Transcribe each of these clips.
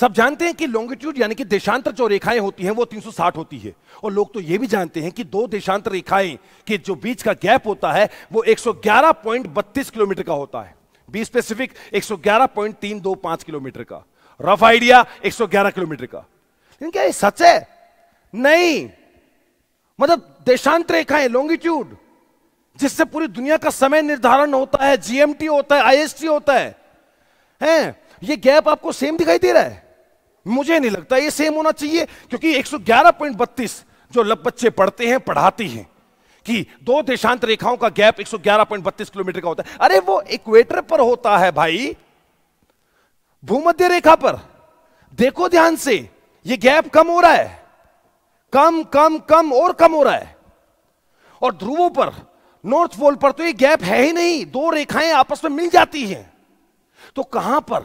सब जानते हैं कि लॉन्गिट्यूड यानी कि देशांतर जो रेखाएं होती हैं वो 360 होती है और लोग तो ये भी जानते हैं कि दो देशांतर रेखाएं के जो बीच का गैप होता है वो 111.32 किलोमीटर का होता है बी स्पेसिफिक 111.325 किलोमीटर का रफ आइडिया 111 किलोमीटर का लेकिन क्या ये सच है नहीं मतलब देशांतर रेखाएं लॉन्गिट्यूड जिससे पूरी दुनिया का समय निर्धारण होता है जीएमटी होता है आईएसटी होता है हैं ये गैप आपको सेम दिखाई दे रहा है मुझे नहीं लगता ये सेम होना चाहिए क्योंकि 111.32 जो लब बच्चे पढ़ते हैं पढ़ाती हैं कि दो देशांत रेखाओं का गैप 111.32 किलोमीटर का होता है अरे वो इक्वेटर पर होता है भाई भूमध्य रेखा पर देखो ध्यान से ये गैप कम हो रहा है कम कम कम और कम हो रहा है और ध्रुवों पर नॉर्थ पोल पर तो ये गैप है ही नहीं दो रेखाएं आपस में मिल जाती हैं तो कहां पर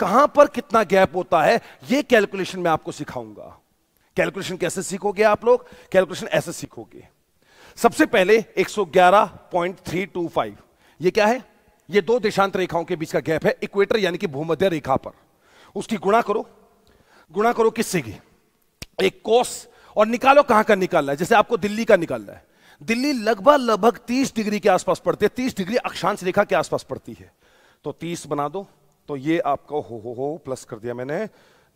कहां पर कितना गैप होता है यह कैलकुलेशन मैं आपको सिखाऊंगा कैलकुलेशन कैसे सीखोगे आप लोग कैलकुलेशन ऐसे सीखोगे सबसे पहले 111.325 ये क्या है ये दो देशांत रेखाओं के बीच का गैप है इक्वेटर यानी कि भूमध्य रेखा पर उसकी गुणा करो गुणा करो किससे की एक कोस और निकालो कहां का निकालना है जैसे आपको दिल्ली का निकालना है दिल्ली लगभग लगभग 30 डिग्री के आसपास पड़ती है 30 डिग्री अक्षांश रेखा के आसपास पड़ती है तो 30 बना दो तो ये आपका हो हो हो प्लस कर दिया मैंने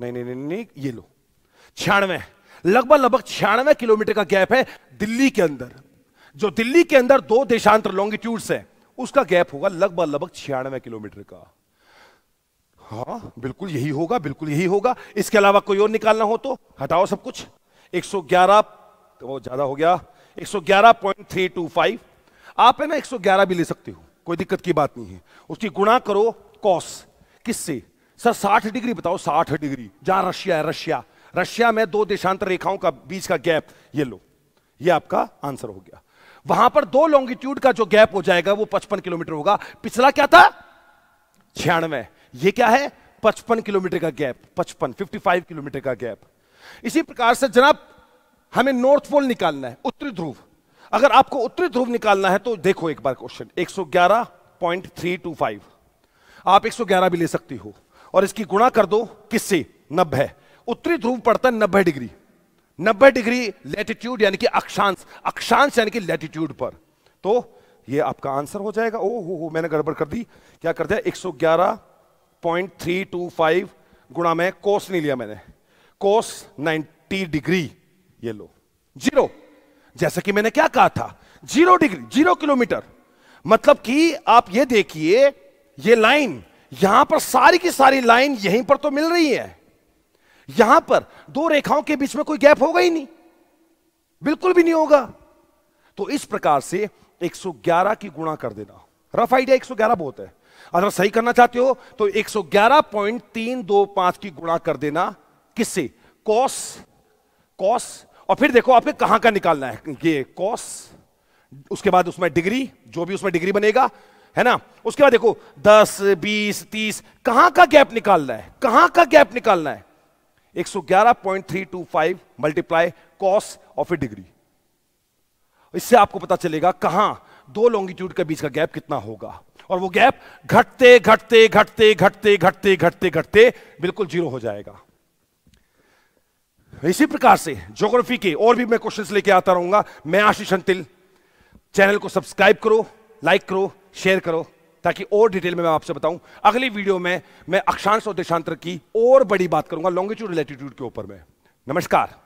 नहीं नहीं नहीं, नहीं ये लो छियानवे लगभग लगभग छियानवे किलोमीटर का गैप है दिल्ली के अंदर जो दिल्ली के अंदर दो देशांतर लॉन्गिट्यूड है उसका गैप होगा लगभग लगभग छियानवे किलोमीटर का हाँ बिल्कुल यही होगा बिल्कुल यही होगा इसके अलावा कोई और निकालना हो तो हटाओ सब कुछ 111 तो वो ज्यादा हो गया 111.325 आप है ना 111 भी ले सकते हो कोई दिक्कत की बात नहीं है उसकी गुणा करो कॉस किससे सर साठ डिग्री बताओ साठ डिग्री जहां रशिया है रशिया रशिया में दो देशांतर रेखाओं का बीच का गैप ये लो ये आपका आंसर हो गया वहां पर दो लॉन्गिट्यूड का जो गैप हो जाएगा वो पचपन किलोमीटर होगा पिछला क्या था छियानवे ये क्या है पचपन किलोमीटर का गैप पचपन फिफ्टी फाइव किलोमीटर का गैप इसी प्रकार से जनाब हमें नॉर्थ पोल निकालना है उत्तरी ध्रुव अगर आपको उत्तरी ध्रुव निकालना है तो देखो एक बार क्वेश्चन फाइव आप 111 भी ले सकती हो और इसकी गुणा कर दो किससे नब्बे उत्तरी ध्रुव पड़ता है नब्बे डिग्री नब्बे डिग्री लेटिट्यूड यानी कि अक्षांश अक्षांश यानी कि लेटिट्यूड पर तो ये आपका आंसर हो जाएगा ओ हो हो मैंने गड़बड़ कर दी क्या कर दिया एक सौ ग्यारह पॉइंट थ्री टू फाइव गुणा में कोस नहीं लिया मैंने कोस 90 डिग्री ये लो जीरो जैसा कि मैंने क्या कहा था जीरो डिग्री जीरो किलोमीटर मतलब कि आप ये देखिए ये लाइन यहां पर सारी की सारी लाइन यहीं पर तो मिल रही है यहां पर दो रेखाओं के बीच में कोई गैप होगा ही नहीं बिल्कुल भी नहीं होगा तो इस प्रकार से 111 की गुणा कर देना रफ आइडिया 111 बहुत है अगर सही करना चाहते हो तो 111.325 की गुणा कर देना किससे कॉस कॉस और फिर देखो आपके कहां का निकालना है ये कॉस उसके बाद उसमें डिग्री जो भी उसमें डिग्री बनेगा है ना उसके बाद देखो दस बीस तीस कहां का गैप निकालना है कहां का गैप निकालना है 111.325 multiply cos of a degree इससे आपको पता चलेगा कहां दो लॉन्गिट्यूड के बीच का गैप कितना होगा और वो गैप घटते घटते घटते घटते घटते घटते घटते बिल्कुल जीरो हो जाएगा इसी प्रकार से ज्योग्राफी के और भी मैं क्वेश्चंस लेके आता रहूंगा मैं आशीष अंतिल चैनल को सब्सक्राइब करो लाइक करो शेयर करो ताकि और डिटेल में मैं आपसे बताऊं अगली वीडियो में मैं अक्षांश और देशांतर की और बड़ी बात करूंगा लॉन्गिट्यूड लेटिट्यूड के ऊपर में नमस्कार